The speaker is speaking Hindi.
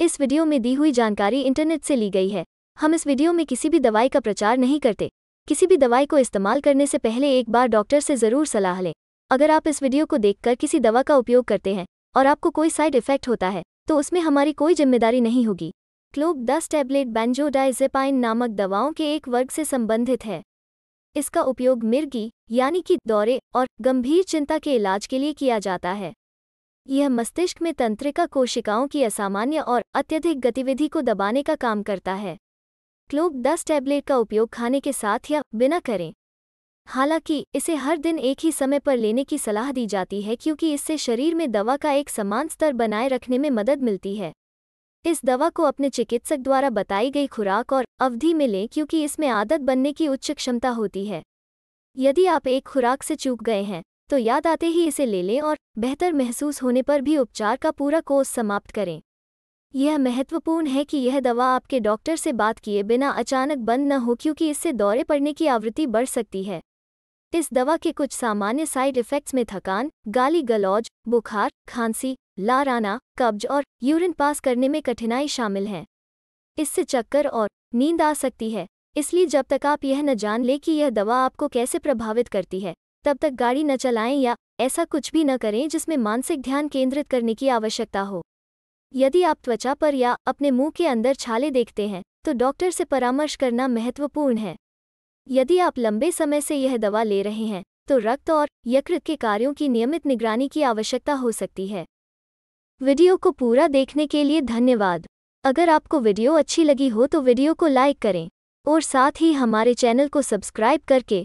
इस वीडियो में दी हुई जानकारी इंटरनेट से ली गई है हम इस वीडियो में किसी भी दवाई का प्रचार नहीं करते किसी भी दवाई को इस्तेमाल करने से पहले एक बार डॉक्टर से ज़रूर सलाह लें अगर आप इस वीडियो को देखकर किसी दवा का उपयोग करते हैं और आपको कोई साइड इफेक्ट होता है तो उसमें हमारी कोई जिम्मेदारी नहीं होगी क्लोब दस टैबलेट बेंजोडाइजेपाइन नामक दवाओं के एक वर्ग से संबंधित है इसका उपयोग मिर्गी यानी कि दौरे और गंभीर चिंता के इलाज के लिए किया जाता है यह मस्तिष्क में तंत्रिका कोशिकाओं की असामान्य और अत्यधिक गतिविधि को दबाने का काम करता है क्लोक दस टैबलेट का उपयोग खाने के साथ या बिना करें हालांकि इसे हर दिन एक ही समय पर लेने की सलाह दी जाती है क्योंकि इससे शरीर में दवा का एक समान स्तर बनाए रखने में मदद मिलती है इस दवा को अपने चिकित्सक द्वारा बताई गई खुराक और अवधि में लें क्योंकि इसमें आदत बनने की उच्च क्षमता होती है यदि आप एक खुराक से चूक गए हैं तो याद आते ही इसे ले लें और बेहतर महसूस होने पर भी उपचार का पूरा कोर्स समाप्त करें यह महत्वपूर्ण है कि यह दवा आपके डॉक्टर से बात किए बिना अचानक बंद न हो क्योंकि इससे दौरे पड़ने की आवृत्ति बढ़ सकती है इस दवा के कुछ सामान्य साइड इफ़ेक्ट्स में थकान गाली गलौज बुखार खांसी लाराना कब्ज और यूरिन पास करने में कठिनाई शामिल हैं इससे चक्कर और नींद आ सकती है इसलिए जब तक आप यह न जान लें कि यह दवा आपको कैसे प्रभावित करती है तब तक गाड़ी न चलाएं या ऐसा कुछ भी न करें जिसमें मानसिक ध्यान केंद्रित करने की आवश्यकता हो यदि आप त्वचा पर या अपने मुंह के अंदर छाले देखते हैं तो डॉक्टर से परामर्श करना महत्वपूर्ण है यदि आप लंबे समय से यह दवा ले रहे हैं तो रक्त और यकृत के कार्यों की नियमित निगरानी की आवश्यकता हो सकती है वीडियो को पूरा देखने के लिए धन्यवाद अगर आपको वीडियो अच्छी लगी हो तो वीडियो को लाइक करें और साथ ही हमारे चैनल को सब्सक्राइब करके